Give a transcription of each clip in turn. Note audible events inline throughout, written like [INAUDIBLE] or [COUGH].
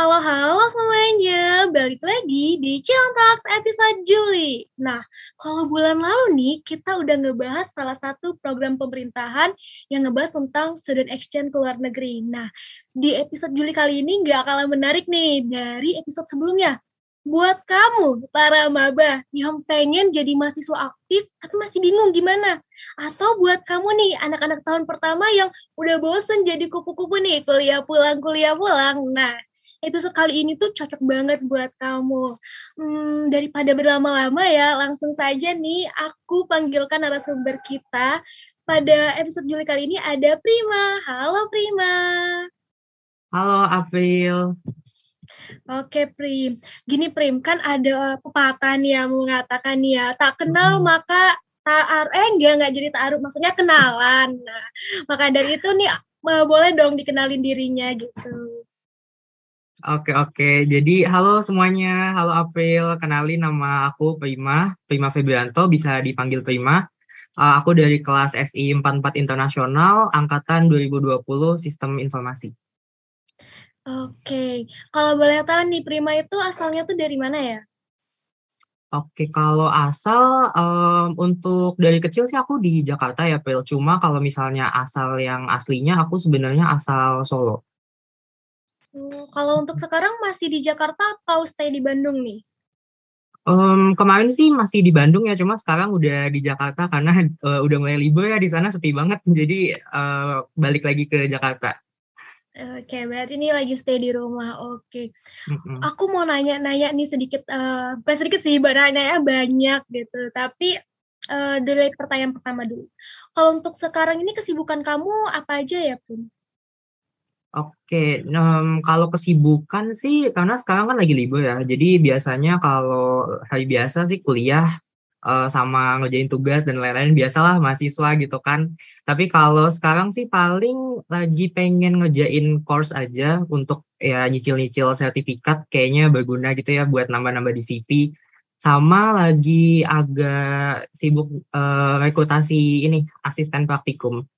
Halo-halo semuanya, balik lagi di Chill Talks episode Juli. Nah, kalau bulan lalu nih, kita udah ngebahas salah satu program pemerintahan yang ngebahas tentang student exchange ke luar negeri. Nah, di episode Juli kali ini nggak kalah menarik nih dari episode sebelumnya. Buat kamu, para maba yang pengen jadi mahasiswa aktif tapi masih bingung gimana. Atau buat kamu nih, anak-anak tahun pertama yang udah bosen jadi kupu-kupu nih, kuliah pulang, kuliah pulang. Nah, episode kali ini tuh cocok banget buat kamu. Hmm, daripada berlama-lama ya, langsung saja nih aku panggilkan narasumber kita. Pada episode Juli kali ini ada Prima. Halo Prima. Halo April. Oke Prim, gini Prim kan ada pepatah nih yang mengatakan ya tak kenal hmm. maka taar eh enggak enggak jadi taaruf maksudnya kenalan. Nah, maka dari itu nih eh, boleh dong dikenalin dirinya gitu. Oke oke. Jadi halo semuanya, halo April. Kenalin nama aku Prima, Prima Febrianto, bisa dipanggil Prima. Uh, aku dari kelas SI 44 Internasional angkatan 2020 Sistem Informasi. Oke. Kalau boleh tahu nih Prima itu asalnya tuh dari mana ya? Oke, kalau asal um, untuk dari kecil sih aku di Jakarta ya, April, Cuma kalau misalnya asal yang aslinya aku sebenarnya asal Solo. Gitu. kalau untuk sekarang masih di Jakarta atau stay di Bandung nih? Um, kemarin sih masih di Bandung ya, cuma sekarang udah di Jakarta karena uh, udah mulai libur ya di sana sepi banget, [LAUGHS] jadi uh, balik lagi ke Jakarta. Oke, okay, berarti ini lagi stay di rumah. Oke, okay. mm-hmm. aku mau nanya-nanya nih sedikit, uh, bukan sedikit sih, nanya ya, banyak gitu. Tapi uh, dari pertanyaan pertama dulu. Kalau untuk sekarang ini kesibukan kamu apa aja ya, Pun? Oke, um, kalau kesibukan sih karena sekarang kan lagi libur ya, jadi biasanya kalau hari biasa sih kuliah, eh, sama ngerjain tugas dan lain-lain biasalah mahasiswa gitu kan. Tapi kalau sekarang sih paling lagi pengen ngerjain course aja untuk ya nyicil-nyicil sertifikat kayaknya berguna gitu ya buat nambah-nambah di CV. Sama lagi agak sibuk, uh, rekrutasi ini, asisten praktikum.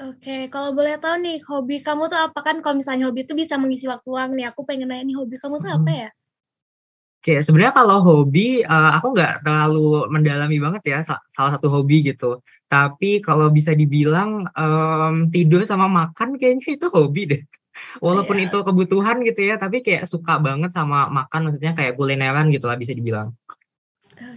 Oke, kalau boleh tahu nih hobi kamu tuh apa kan? Kalau misalnya hobi itu bisa mengisi waktu luang nih. Aku pengen nanya nih hobi kamu tuh apa hmm. ya? Oke, okay, sebenarnya kalau hobi uh, aku nggak terlalu mendalami banget ya salah satu hobi gitu. Tapi kalau bisa dibilang um, tidur sama makan kayaknya itu hobi deh. Oh ya. Walaupun yeah. itu kebutuhan gitu ya, tapi kayak suka banget sama makan, maksudnya kayak kulineran gitu lah bisa dibilang.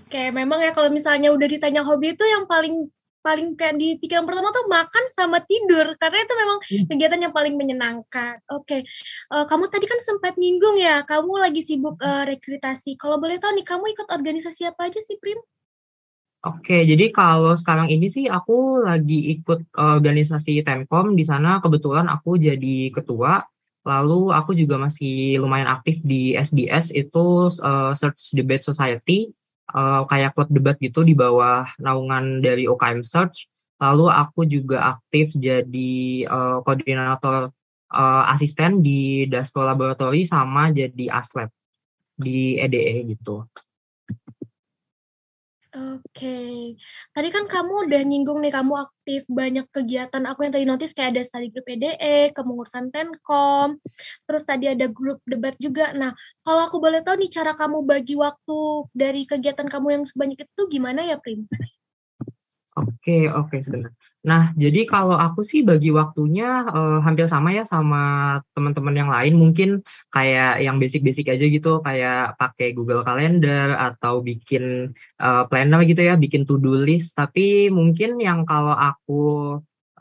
Oke, memang ya kalau misalnya udah ditanya hobi itu yang paling paling kayak di pikiran pertama tuh makan sama tidur karena itu memang hmm. kegiatan yang paling menyenangkan. Oke, okay. uh, eh, kamu tadi kan sempat nyinggung ya, kamu lagi sibuk uh, hmm. eh, rekrutasi. Kalau boleh tahu nih, kamu ikut organisasi apa aja sih, Prim? Oke, jadi kalau sekarang ini sih aku lagi ikut eh, organisasi Temkom di sana kebetulan aku jadi ketua. Lalu aku juga masih lumayan aktif di sds itu uh, Search Debate Society uh, kayak klub debat gitu di bawah naungan dari OKM Search. Lalu aku juga aktif jadi uh, koordinator uh, asisten di Dasko Laboratory sama jadi ASLab di EDE e gitu. Oke, tadi kan kamu udah nyinggung nih kamu aktif banyak kegiatan. Aku yang tadi notice kayak ada study group PDE, e kemungkusan Tenkom, terus tadi ada grup debat juga. Nah, kalau aku boleh tahu nih cara kamu bagi waktu dari kegiatan kamu yang sebanyak itu gimana ya, Prim? Oke, oke, sebentar. Nah, jadi kalau aku sih bagi waktunya uh, hampir sama ya sama teman-teman yang lain. Mungkin kayak yang basic-basic aja gitu, kayak pakai Google Calendar atau bikin uh, planner gitu ya, bikin to-do list. Tapi mungkin yang kalau aku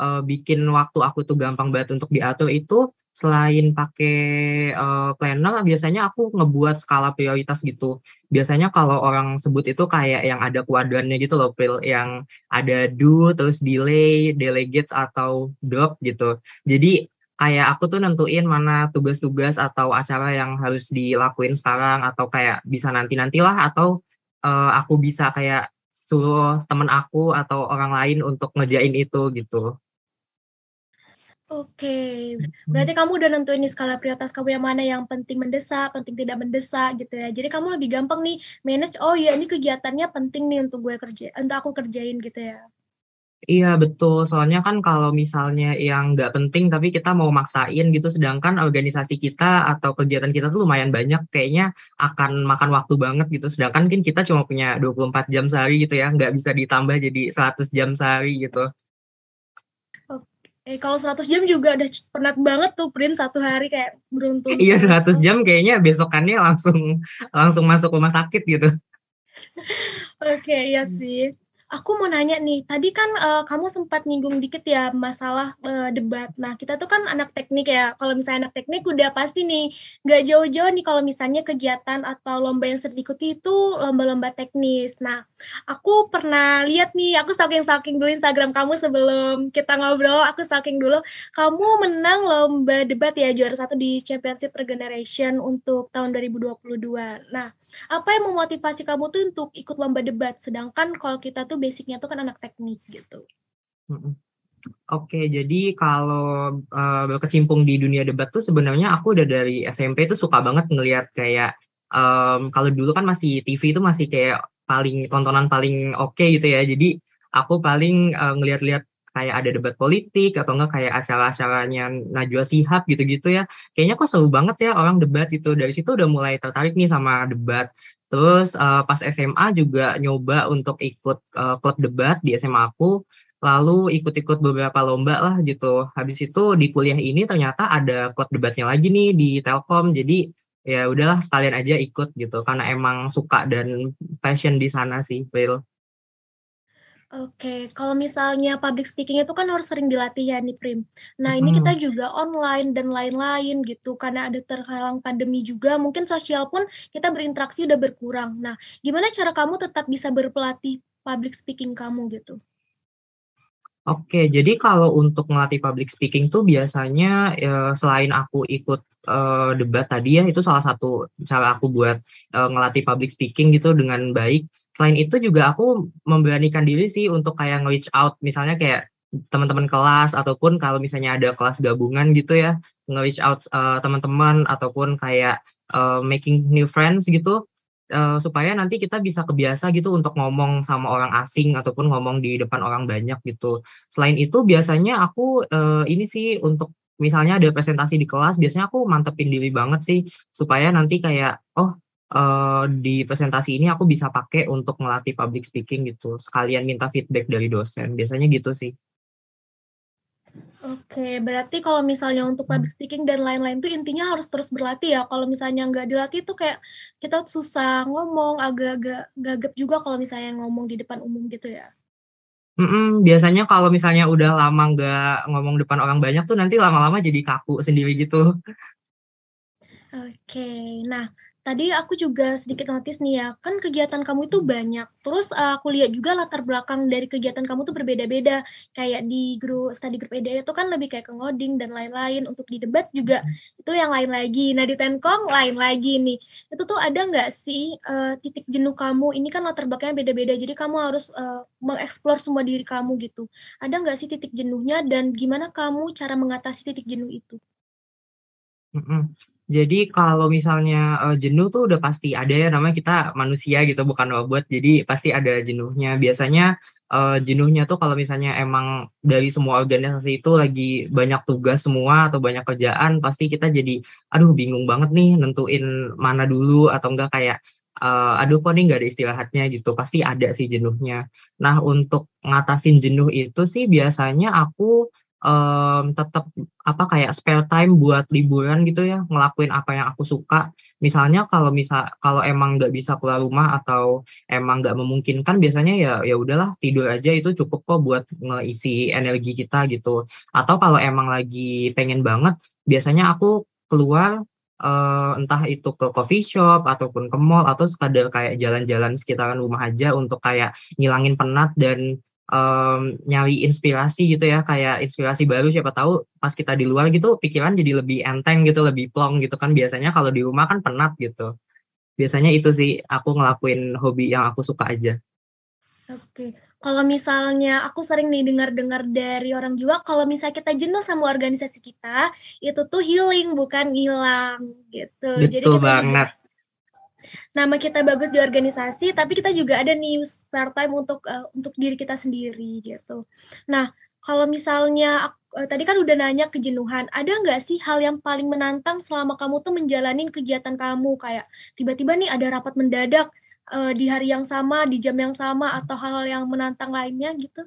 uh, bikin waktu aku tuh gampang banget untuk diatur itu selain pakai uh, planner biasanya aku ngebuat skala prioritas gitu. Biasanya kalau orang sebut itu kayak yang ada kuadrannya gitu loh, Pril, yang ada do, terus delay, delegates atau drop gitu. Jadi kayak aku tuh nentuin mana tugas-tugas atau acara yang harus dilakuin sekarang atau kayak bisa nanti-nantilah atau uh, aku bisa kayak suruh temen aku atau orang lain untuk ngejain itu gitu. Oke, berarti kamu udah nentuin nih skala prioritas kamu yang mana yang penting mendesak, penting tidak mendesak gitu ya. Jadi kamu lebih gampang nih manage. Oh iya, ini kegiatannya penting nih untuk gue kerja, untuk aku kerjain gitu ya. Iya betul, soalnya kan kalau misalnya yang nggak penting tapi kita mau maksain gitu, sedangkan organisasi kita atau kegiatan kita tuh lumayan banyak, kayaknya akan makan waktu banget gitu, sedangkan kan kita cuma punya 24 jam sehari gitu ya, nggak bisa ditambah jadi 100 jam sehari gitu. Eh, kalau 100 jam juga udah penat banget tuh print satu hari kayak beruntung. Iya 100 jam kayaknya besokannya langsung langsung masuk rumah sakit gitu. [LAUGHS] Oke okay, iya sih aku mau nanya nih, tadi kan uh, kamu sempat nyinggung dikit ya masalah uh, debat. Nah, kita tuh kan anak teknik ya. Kalau misalnya anak teknik udah pasti nih nggak jauh-jauh nih kalau misalnya kegiatan atau lomba yang sering diikuti itu lomba-lomba teknis. Nah, aku pernah lihat nih, aku stalking-stalking dulu Instagram kamu sebelum kita ngobrol, aku stalking dulu. Kamu menang lomba debat ya juara satu di Championship Regeneration untuk tahun 2022. Nah, apa yang memotivasi kamu tuh untuk ikut lomba debat? Sedangkan kalau kita tuh tuh basicnya tuh kan anak teknik gitu. Oke, okay, Oke, jadi kalau uh, berkecimpung di dunia debat tuh sebenarnya aku udah dari SMP tuh suka banget ngelihat kayak um, kalau dulu kan masih TV itu masih kayak paling tontonan paling oke okay gitu ya. Jadi aku paling uh, eh, ngelihat-lihat kayak ada debat politik atau enggak kayak acara-acaranya Najwa Sihab gitu-gitu ya. Kayaknya kok seru banget ya orang debat itu. Dari situ udah mulai tertarik nih sama debat. Terus uh, pas SMA juga nyoba untuk ikut uh, klub debat di SMA aku, lalu ikut-ikut beberapa lomba lah gitu. Habis itu di kuliah ini ternyata ada klub debatnya lagi nih di Telkom. Jadi ya udahlah sekalian aja ikut gitu karena emang suka dan passion di sana sih, Will. Oke, okay. kalau misalnya public speaking itu kan harus sering dilatih ya nih Prim. Nah ini kita juga online dan lain-lain gitu, karena ada terhalang pandemi juga, mungkin sosial pun kita berinteraksi udah berkurang. Nah, gimana cara kamu tetap bisa berpelatih public speaking kamu gitu? Oke, okay, jadi kalau untuk melatih public speaking tuh biasanya ya, selain aku ikut uh, debat tadi ya, itu salah satu cara aku buat uh, ngelatih public speaking gitu dengan baik selain itu juga aku memberanikan diri sih untuk kayak nge-reach out misalnya kayak teman-teman kelas ataupun kalau misalnya ada kelas gabungan gitu ya nge-reach out uh, teman-teman ataupun kayak uh, making new friends gitu uh, supaya nanti kita bisa kebiasa gitu untuk ngomong sama orang asing ataupun ngomong di depan orang banyak gitu. Selain itu biasanya aku uh, ini sih untuk misalnya ada presentasi di kelas biasanya aku mantepin diri banget sih supaya nanti kayak oh uh, di presentasi ini aku bisa pakai untuk melatih public speaking gitu. Sekalian minta feedback dari dosen. Biasanya gitu sih. Oke, berarti kalau misalnya untuk public speaking dan lain-lain itu intinya harus terus berlatih ya. Kalau misalnya nggak dilatih itu kayak kita susah ngomong, agak-agak gagap juga kalau misalnya ngomong di depan umum gitu ya. Mm-mm, biasanya kalau misalnya udah lama nggak ngomong depan orang banyak tuh nanti lama-lama jadi kaku sendiri gitu. Oke, nah tadi aku juga sedikit notice nih ya, kan kegiatan kamu itu banyak. Terus uh, aku lihat juga latar belakang dari kegiatan kamu tuh berbeda-beda. Kayak di grup study group EDA itu kan lebih kayak ke ngoding dan lain-lain. Untuk di debat juga itu yang lain lagi. Nah di Tenkong lain lagi nih. Itu tuh ada nggak sih uh, titik jenuh kamu? Ini kan latar belakangnya beda-beda, jadi kamu harus uh, mengeksplor semua diri kamu gitu. Ada nggak sih titik jenuhnya dan gimana kamu cara mengatasi titik jenuh itu? Jadi kalau misalnya uh, jenuh tuh udah pasti ada ya namanya kita manusia gitu bukan robot. Jadi pasti ada jenuhnya. Biasanya uh, jenuhnya tuh kalau misalnya emang dari semua organisasi itu lagi banyak tugas semua atau banyak kerjaan pasti kita jadi aduh bingung banget nih nentuin mana dulu atau enggak kayak uh, aduh kok nih nggak ada istirahatnya gitu pasti ada sih jenuhnya nah untuk ngatasin jenuh itu sih biasanya aku um, tetap apa kayak spare time buat liburan gitu ya ngelakuin apa yang aku suka misalnya kalau misal kalau emang nggak bisa keluar rumah atau emang nggak memungkinkan biasanya ya ya udahlah tidur aja itu cukup kok buat ngeisi energi kita gitu atau kalau emang lagi pengen banget biasanya aku keluar uh, entah itu ke coffee shop ataupun ke mall atau sekadar kayak jalan-jalan sekitaran rumah aja untuk kayak ngilangin penat dan um, nyari inspirasi gitu ya kayak inspirasi baru siapa tahu pas kita di luar gitu pikiran jadi lebih enteng gitu lebih plong gitu kan biasanya kalau di rumah kan penat gitu biasanya itu sih aku ngelakuin hobi yang aku suka aja oke kalau misalnya aku sering nih dengar-dengar dari orang juga kalau misalnya kita jenuh sama organisasi kita itu tuh healing bukan hilang gitu betul jadi banget juga nama kita bagus di organisasi tapi kita juga ada nih spare time untuk uh, untuk diri kita sendiri gitu nah kalau misalnya uh, tadi kan udah nanya kejenuhan ada nggak sih hal yang paling menantang selama kamu tuh menjalani kegiatan kamu kayak tiba-tiba nih ada rapat mendadak uh, di hari yang sama di jam yang sama atau hal-hal yang menantang lainnya gitu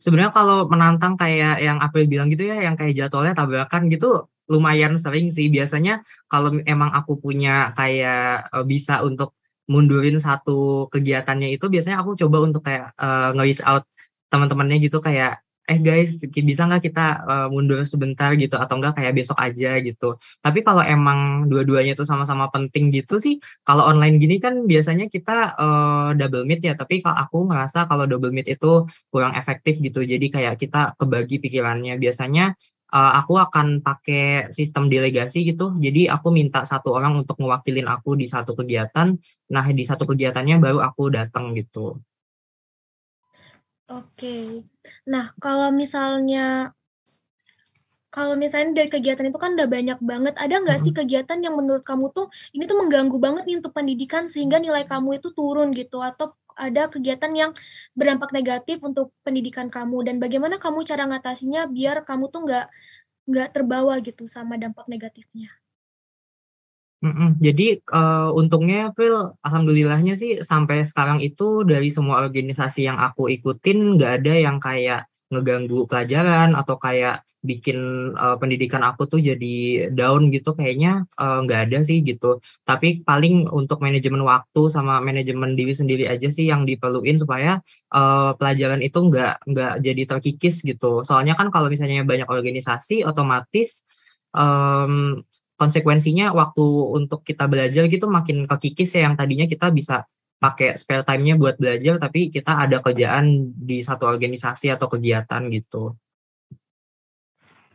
Sebenarnya kalau menantang kayak yang April bilang gitu ya, yang kayak jadwalnya tabrakan gitu, lumayan sering sih biasanya kalau emang aku punya kayak uh, bisa untuk mundurin satu kegiatannya itu biasanya aku coba untuk kayak uh, nge-reach out teman-temannya gitu kayak eh guys bisa nggak kita uh, mundur sebentar gitu atau enggak kayak besok aja gitu tapi kalau emang dua-duanya itu sama-sama penting gitu sih kalau online gini kan biasanya kita uh, double meet ya tapi kalau aku merasa kalau double meet itu kurang efektif gitu jadi kayak kita kebagi pikirannya biasanya uh, aku akan pakai sistem delegasi gitu. Jadi aku minta satu orang untuk mewakilin aku di satu kegiatan. Nah, di satu kegiatannya baru aku datang gitu. Oke. Okay. Nah, kalau misalnya kalau misalnya dari kegiatan itu kan udah banyak banget, ada nggak hmm. sih kegiatan yang menurut kamu tuh ini tuh mengganggu banget nih untuk pendidikan sehingga nilai kamu itu turun gitu atau ada kegiatan yang berdampak negatif untuk pendidikan kamu dan bagaimana kamu cara ngatasinya biar kamu tuh nggak nggak terbawa gitu sama dampak negatifnya. Mm-mm. Jadi uh, untungnya Phil, alhamdulillahnya sih sampai sekarang itu dari semua organisasi yang aku ikutin nggak ada yang kayak ngeganggu pelajaran atau kayak bikin uh, pendidikan aku tuh jadi down gitu kayaknya eh, nggak uh, ada sih gitu tapi paling untuk manajemen waktu sama manajemen diri sendiri aja sih yang diperluin supaya uh, pelajaran itu nggak nggak jadi terkikis gitu soalnya kan kalau misalnya banyak organisasi otomatis um, konsekuensinya waktu untuk kita belajar gitu makin kekikis ya yang tadinya kita bisa pakai spare time-nya buat belajar tapi kita ada kerjaan di satu organisasi atau kegiatan gitu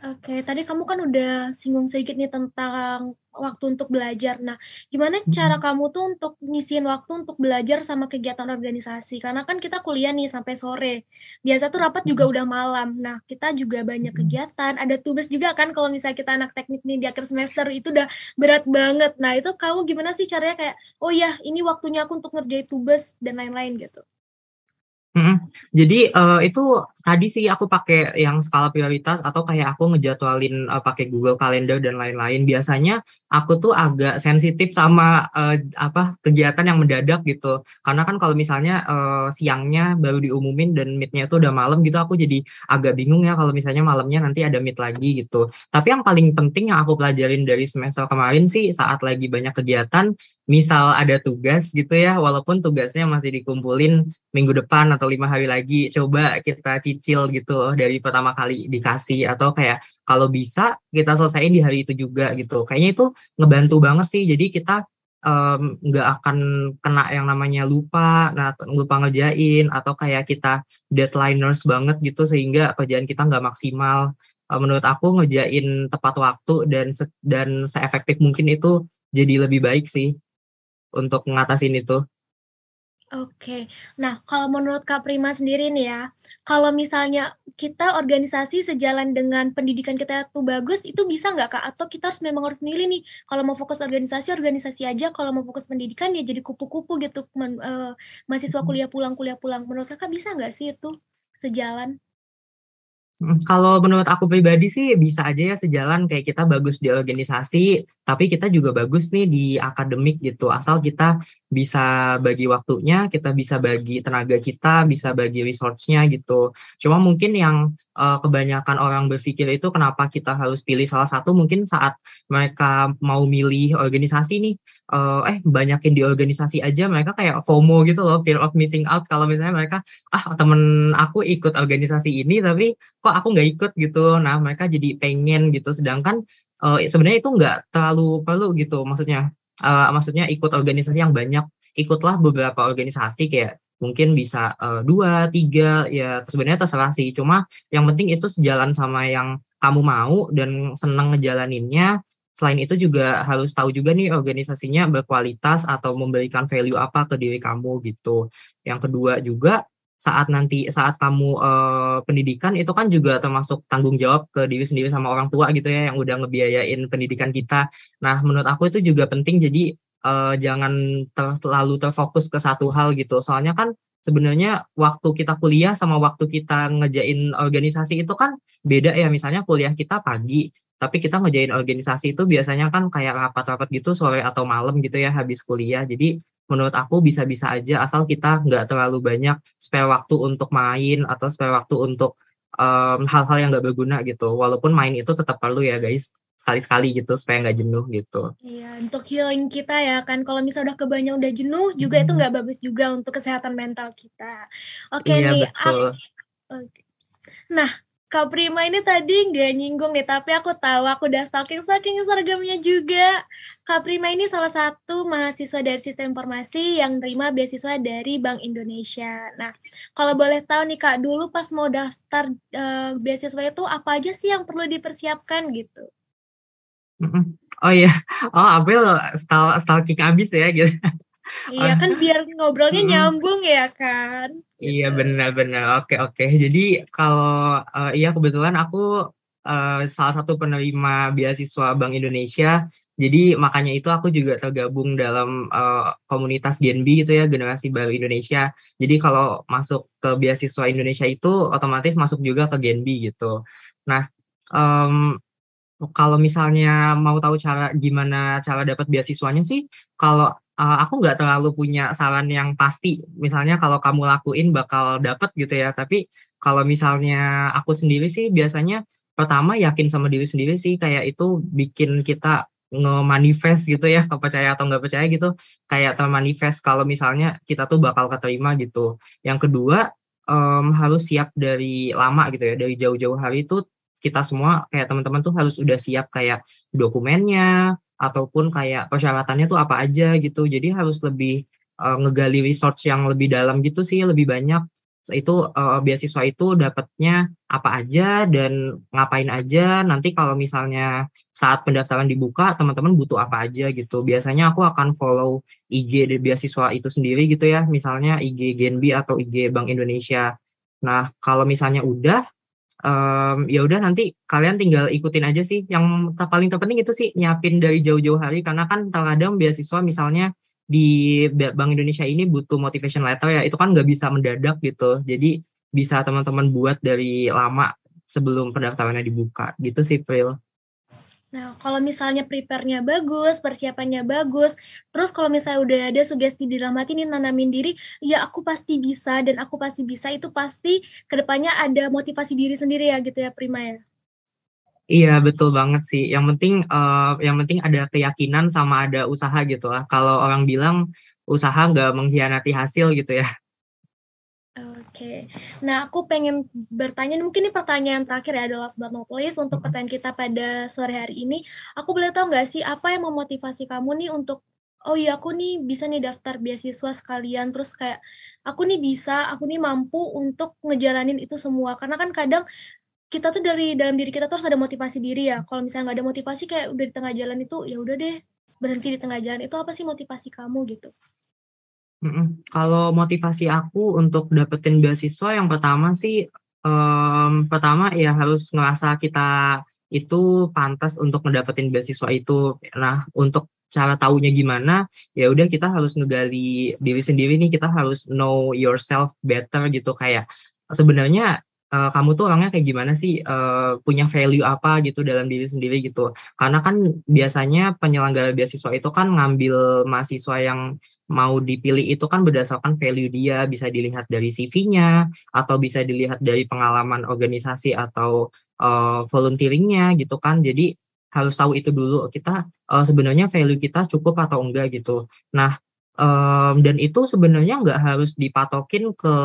Oke, tadi kamu kan udah singgung sedikit nih tentang waktu untuk belajar. Nah, gimana hmm. cara kamu tuh untuk nyisihin waktu untuk belajar sama kegiatan organisasi? Karena kan kita kuliah nih sampai sore. Biasa tuh rapat juga udah malam. Nah, kita juga banyak kegiatan. Ada tubes juga kan kalau misalnya kita anak teknik nih di akhir semester itu udah berat banget. Nah, itu kamu gimana sih caranya kayak, oh ya ini waktunya aku untuk ngerjain tubes dan lain-lain gitu? -hmm. Jadi uh, itu tadi sih aku pakai yang skala prioritas atau kayak aku ngejadwalin uh, pakai Google Calendar dan lain-lain. Biasanya aku tuh agak sensitif sama uh, apa kegiatan yang mendadak gitu. Karena kan kalau misalnya uh, siangnya baru diumumin dan meetnya itu udah malam gitu, aku jadi agak bingung ya kalau misalnya malamnya nanti ada meet lagi gitu. Tapi yang paling penting yang aku pelajarin dari semester kemarin sih saat lagi banyak kegiatan, misal ada tugas gitu ya, walaupun tugasnya masih dikumpulin minggu depan atau lima hari lagi, coba kita dicicil gitu loh dari pertama kali dikasih atau kayak kalau bisa kita selesaiin di hari itu juga gitu. Kayaknya itu ngebantu banget sih. Jadi kita nggak um, akan kena yang namanya lupa, nah lupa ngejain atau kayak kita deadlineers banget gitu sehingga kerjaan kita nggak maksimal. um, menurut aku ngejain tepat waktu dan se dan seefektif mungkin itu jadi lebih baik sih untuk ngatasin itu. Oke, nah kalau menurut Kak Prima sendiri nih ya, kalau misalnya kita organisasi sejalan dengan pendidikan kita itu bagus, itu bisa nggak Kak? Atau kita harus memang harus milih nih, kalau mau fokus organisasi, organisasi aja, kalau mau fokus pendidikan ya jadi kupu-kupu gitu, men, uh, mahasiswa hmm. kuliah pulang, kuliah pulang. Menurut Kakak bisa nggak sih itu sejalan? Hmm, kalau menurut aku pribadi sih bisa aja ya sejalan kayak kita bagus di organisasi, tapi kita juga bagus nih di akademik gitu. Asal kita bisa bagi waktunya, kita bisa bagi tenaga kita, bisa bagi resource-nya gitu. Cuma mungkin yang uh, kebanyakan orang berpikir itu kenapa kita harus pilih salah satu mungkin saat mereka mau milih organisasi nih uh, eh banyakin di organisasi aja mereka kayak FOMO gitu loh fear of missing out kalau misalnya mereka ah temen aku ikut organisasi ini tapi kok aku nggak ikut gitu nah mereka jadi pengen gitu sedangkan uh, sebenarnya itu nggak terlalu perlu gitu maksudnya uh, maksudnya ikut organisasi yang banyak ikutlah beberapa organisasi kayak mungkin bisa uh, dua tiga ya sebenarnya terserah sih cuma yang penting itu sejalan sama yang kamu mau dan senang ngejalaninnya Selain itu juga harus tahu juga nih organisasinya berkualitas atau memberikan value apa ke diri kamu gitu. Yang kedua juga saat nanti saat kamu eh, pendidikan itu kan juga termasuk tanggung jawab ke diri sendiri sama orang tua gitu ya yang udah ngebiayain pendidikan kita. Nah, menurut aku itu juga penting jadi eh, jangan terlalu terfokus ke satu hal gitu. Soalnya kan sebenarnya waktu kita kuliah sama waktu kita ngejain organisasi itu kan beda ya misalnya kuliah kita pagi tapi kita ngejain organisasi itu biasanya kan kayak rapat-rapat gitu sore atau malam gitu ya habis kuliah jadi menurut aku bisa-bisa aja asal kita nggak terlalu banyak spare waktu untuk main atau spare waktu untuk hal mmm, hal-hal yang nggak berguna gitu walaupun main itu tetap perlu ya guys sekali-sekali gitu supaya nggak jenuh gitu. Iya, untuk healing kita ya kan. Kalau misalnya udah kebanyakan udah jenuh juga itu hmm. nggak bagus juga untuk kesehatan mental kita. Oke okay, iya, nih. Betul. Nah, Kak Prima ini tadi nggak nyinggung nih, tapi aku tahu aku udah stalking saking seragamnya juga. Kak Prima ini salah satu mahasiswa dari sistem informasi yang terima beasiswa dari Bank Indonesia. Nah, kalau boleh tahu nih Kak, dulu pas mau daftar e, beasiswa itu apa aja sih yang perlu dipersiapkan gitu? Oh iya, oh April stalking abis ya gitu. Iya kan biar ngobrolnya hmm. nyambung ya kan. Iya benar-benar. Gitu. Oke oke. Jadi kalau uh, iya kebetulan aku uh, salah satu penerima beasiswa Bank Indonesia. Jadi makanya itu aku juga tergabung dalam uh, komunitas Genbi itu ya generasi baru Indonesia. Jadi kalau masuk ke beasiswa Indonesia itu otomatis masuk juga ke Genbi gitu. Nah um, kalau misalnya mau tahu cara gimana cara dapat beasiswanya sih, kalau uh, aku nggak terlalu punya saran yang pasti. Misalnya kalau kamu lakuin bakal dapet gitu ya. Tapi kalau misalnya aku sendiri sih biasanya pertama yakin sama diri sendiri sih kayak itu bikin kita nge-manifest gitu ya, kepercaya atau nggak percaya gitu, kayak termanifest kalau misalnya kita tuh bakal keterima gitu. Yang kedua, um, harus siap dari lama gitu ya, dari jauh-jauh hari itu kita semua kayak teman-teman tuh harus udah siap kayak dokumennya, ataupun kayak persyaratannya tuh apa aja gitu. Jadi harus lebih uh, ngegali research yang lebih dalam gitu sih, lebih banyak itu uh, beasiswa itu dapatnya apa aja dan ngapain aja nanti kalau misalnya saat pendaftaran dibuka teman-teman butuh apa aja gitu biasanya aku akan follow IG dari beasiswa itu sendiri gitu ya misalnya IG Genbi atau IG Bank Indonesia nah kalau misalnya udah um, ya udah nanti kalian tinggal ikutin aja sih. Yang paling terpenting itu sih nyiapin dari jauh-jauh hari karena kan terkadang beasiswa misalnya di Bank Indonesia ini butuh motivation letter ya itu kan nggak bisa mendadak gitu. Jadi bisa teman-teman buat dari lama sebelum pendaftarannya dibuka gitu sih Pril. Nah, kalau misalnya prepare-nya bagus, persiapannya bagus, terus kalau misalnya udah ada sugesti di dalam hati nih nanamin diri, ya aku pasti bisa dan aku pasti bisa itu pasti kedepannya ada motivasi diri sendiri ya gitu ya Prima ya. Iya betul banget sih. Yang penting uh, yang penting ada keyakinan sama ada usaha gitu lah. Kalau orang bilang usaha nggak mengkhianati hasil gitu ya. Oke. Nah, aku pengen bertanya, mungkin ini pertanyaan terakhir ya, adalah sebab no untuk mm-hmm. pertanyaan kita pada sore hari ini. Aku boleh tahu nggak sih, apa yang memotivasi kamu nih untuk, oh iya aku nih bisa nih daftar beasiswa sekalian, terus kayak, aku nih bisa, aku nih mampu untuk ngejalanin itu semua. Karena kan kadang kita tuh dari dalam diri kita tuh harus ada motivasi diri ya. Kalau misalnya nggak ada motivasi kayak udah di tengah jalan itu, ya udah deh, berhenti di tengah jalan. Itu apa sih motivasi kamu gitu? Kalau motivasi aku untuk dapetin beasiswa yang pertama sih, um, pertama ya harus ngerasa kita itu pantas untuk mendapetin beasiswa itu. Nah, untuk cara taunya gimana, ya udah kita harus ngegali diri sendiri nih, kita harus know yourself better gitu, kayak sebenarnya, uh, kamu tuh orangnya kayak gimana sih, uh, punya value apa gitu dalam diri sendiri gitu. Karena kan biasanya penyelenggara beasiswa itu kan ngambil mahasiswa yang mau dipilih itu kan berdasarkan value dia bisa dilihat dari CV-nya atau bisa dilihat dari pengalaman organisasi atau uh, volunteering-nya gitu kan jadi harus tahu itu dulu kita uh, sebenarnya value kita cukup atau enggak gitu nah um, dan itu sebenarnya enggak harus dipatokin ke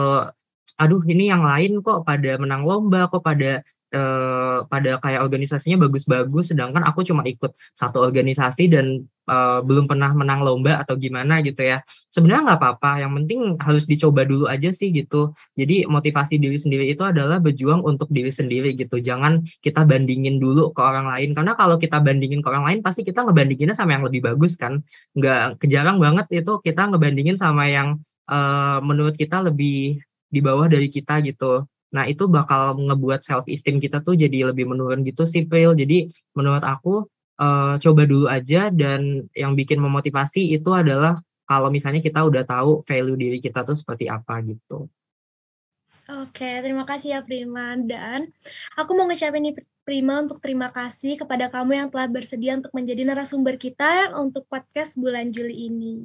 aduh ini yang lain kok pada menang lomba kok pada uh, pada kayak organisasinya bagus-bagus sedangkan aku cuma ikut satu organisasi dan uh, belum pernah menang lomba atau gimana gitu ya sebenarnya nggak apa-apa yang penting harus dicoba dulu aja sih gitu jadi motivasi diri sendiri itu adalah berjuang untuk diri sendiri gitu jangan kita bandingin dulu ke orang lain karena kalau kita bandingin ke orang lain pasti kita ngebandinginnya sama yang lebih bagus kan nggak kejarang banget itu kita ngebandingin sama yang uh, menurut kita lebih di bawah dari kita gitu Nah, itu bakal ngebuat self esteem kita tuh jadi lebih menurun gitu sih, Pril. Jadi menurut aku uh, coba dulu aja dan yang bikin memotivasi itu adalah kalau misalnya kita udah tahu value diri kita tuh seperti apa gitu. Oke, terima kasih ya Prima. Dan aku mau ngucapin nih Prima untuk terima kasih kepada kamu yang telah bersedia untuk menjadi narasumber kita untuk podcast bulan Juli ini.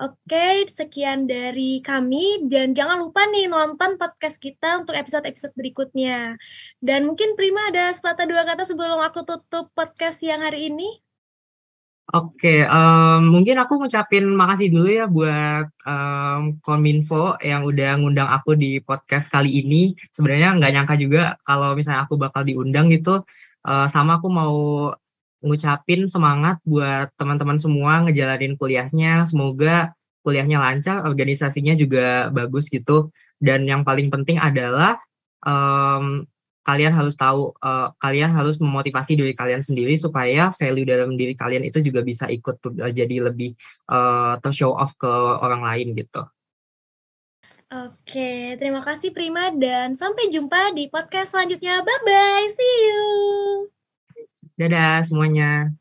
Oke, sekian dari kami dan jangan lupa nih nonton podcast kita untuk episode-episode berikutnya. Dan mungkin Prima ada sepatah dua kata sebelum aku tutup podcast yang hari ini. Oke, um, mungkin aku ngucapin makasih dulu ya buat um, Kominfo yang udah ngundang aku di podcast kali ini. Sebenarnya nggak nyangka juga kalau misalnya aku bakal diundang gitu. Uh, sama aku mau ngucapin semangat buat teman-teman semua ngejalanin kuliahnya. Semoga kuliahnya lancar, organisasinya juga bagus gitu. Dan yang paling penting adalah um, kalian harus tahu, uh, kalian harus memotivasi diri kalian sendiri supaya value dalam diri kalian itu juga bisa ikut uh, jadi lebih uh, eh, show off ke orang lain gitu. Oke, terima kasih Prima dan sampai jumpa di podcast selanjutnya. Bye-bye, see you! Dadah semuanya.